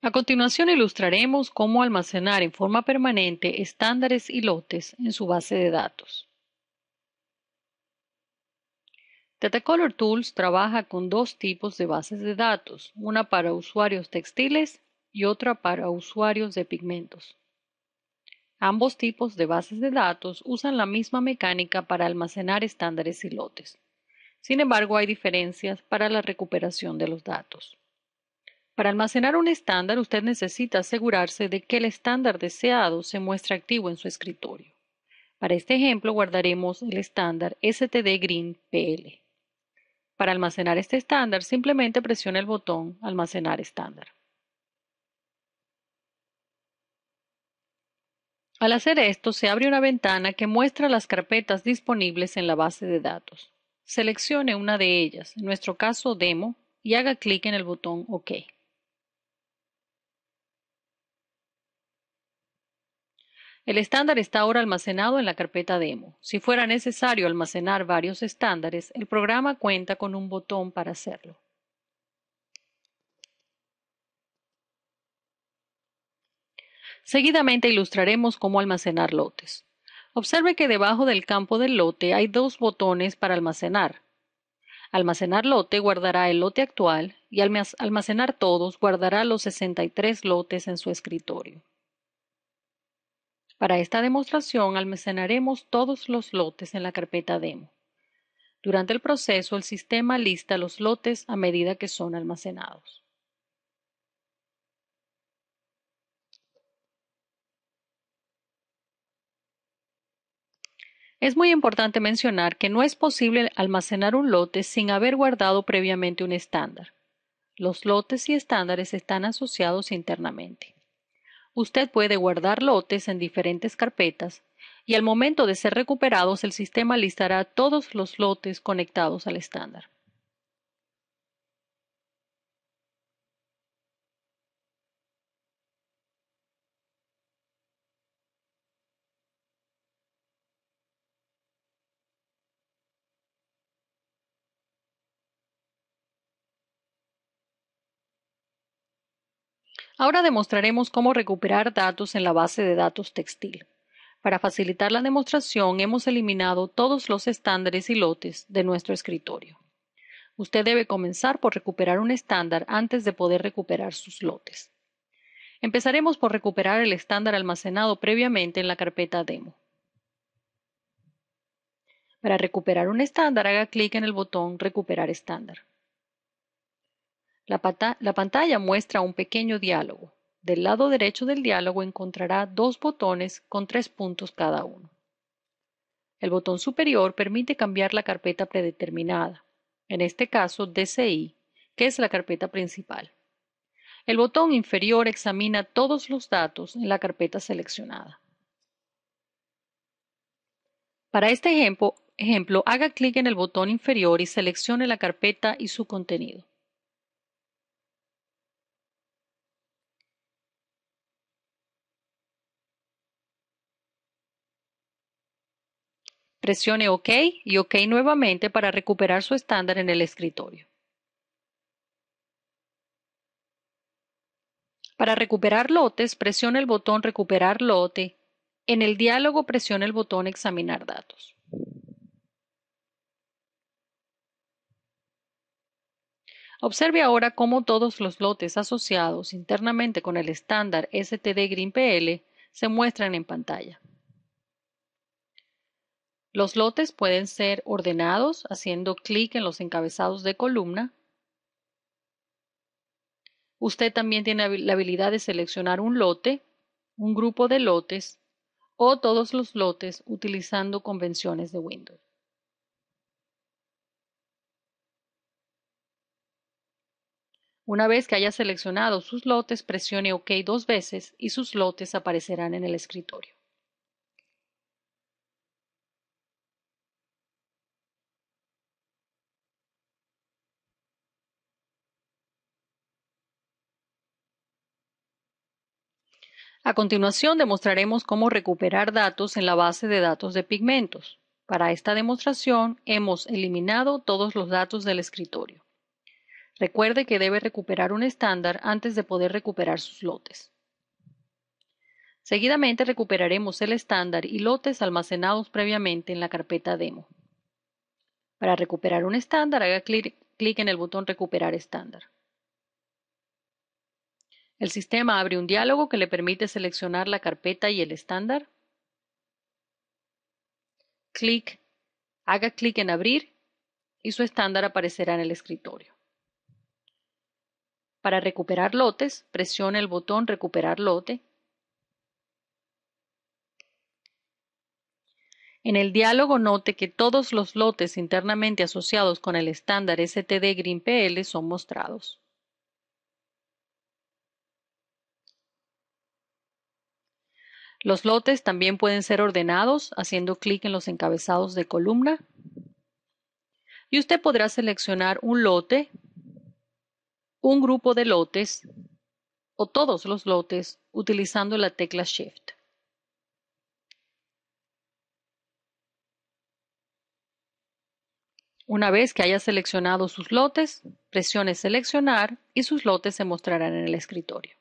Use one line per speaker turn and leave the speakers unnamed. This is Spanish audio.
A continuación ilustraremos cómo almacenar en forma permanente estándares y lotes en su base de datos. Datacolor Tools trabaja con dos tipos de bases de datos, una para usuarios textiles y otra para usuarios de pigmentos. Ambos tipos de bases de datos usan la misma mecánica para almacenar estándares y lotes. Sin embargo, hay diferencias para la recuperación de los datos. Para almacenar un estándar, usted necesita asegurarse de que el estándar deseado se muestre activo en su escritorio. Para este ejemplo, guardaremos el estándar STD Green PL. Para almacenar este estándar, simplemente presione el botón Almacenar estándar. Al hacer esto, se abre una ventana que muestra las carpetas disponibles en la base de datos. Seleccione una de ellas, en nuestro caso Demo, y haga clic en el botón OK. El estándar está ahora almacenado en la carpeta demo. Si fuera necesario almacenar varios estándares, el programa cuenta con un botón para hacerlo. Seguidamente ilustraremos cómo almacenar lotes. Observe que debajo del campo del lote hay dos botones para almacenar. Almacenar lote guardará el lote actual y almacenar todos guardará los 63 lotes en su escritorio. Para esta demostración almacenaremos todos los lotes en la carpeta demo. Durante el proceso, el sistema lista los lotes a medida que son almacenados. Es muy importante mencionar que no es posible almacenar un lote sin haber guardado previamente un estándar. Los lotes y estándares están asociados internamente. Usted puede guardar lotes en diferentes carpetas y al momento de ser recuperados el sistema listará todos los lotes conectados al estándar. Ahora demostraremos cómo recuperar datos en la base de datos textil. Para facilitar la demostración hemos eliminado todos los estándares y lotes de nuestro escritorio. Usted debe comenzar por recuperar un estándar antes de poder recuperar sus lotes. Empezaremos por recuperar el estándar almacenado previamente en la carpeta demo. Para recuperar un estándar, haga clic en el botón Recuperar estándar. La, pantalla muestra un pequeño diálogo. Del lado derecho del diálogo encontrará dos botones con tres puntos cada uno. El botón superior permite cambiar la carpeta predeterminada, en este caso DCI, que es la carpeta principal. El botón inferior examina todos los datos en la carpeta seleccionada. Para este ejemplo, ejemplo haga clic en el botón inferior y seleccione la carpeta y su contenido. Presione OK y OK nuevamente para recuperar su estándar en el escritorio. Para recuperar lotes, presione el botón Recuperar lote. En el diálogo, presione el botón Examinar datos. Observe ahora cómo todos los lotes asociados internamente con el estándar STD GreenPL se muestran en pantalla. Los lotes pueden ser ordenados haciendo clic en los encabezados de columna. Usted también tiene la habilidad de seleccionar un lote, un grupo de lotes o todos los lotes utilizando convenciones de Windows. Una vez que haya seleccionado sus lotes, presione OK dos veces y sus lotes aparecerán en el escritorio. A continuación demostraremos cómo recuperar datos en la base de datos de pigmentos. Para esta demostración hemos eliminado todos los datos del escritorio. Recuerde que debe recuperar un estándar antes de poder recuperar sus lotes. Seguidamente recuperaremos el estándar y lotes almacenados previamente en la carpeta demo. Para recuperar un estándar, haga clic en el botón Recuperar estándar. El sistema abre un diálogo que le permite seleccionar la carpeta y el estándar. Clic, haga clic en abrir y su estándar aparecerá en el escritorio. Para recuperar lotes, presione el botón Recuperar lote. En el diálogo note que todos los lotes internamente asociados con el estándar STD GreenPL son mostrados. Los lotes también pueden ser ordenados haciendo clic en los encabezados de columna. Y usted podrá seleccionar un lote, un grupo de lotes o todos los lotes utilizando la tecla Shift. Una vez que haya seleccionado sus lotes, presione Seleccionar y sus lotes se mostrarán en el escritorio.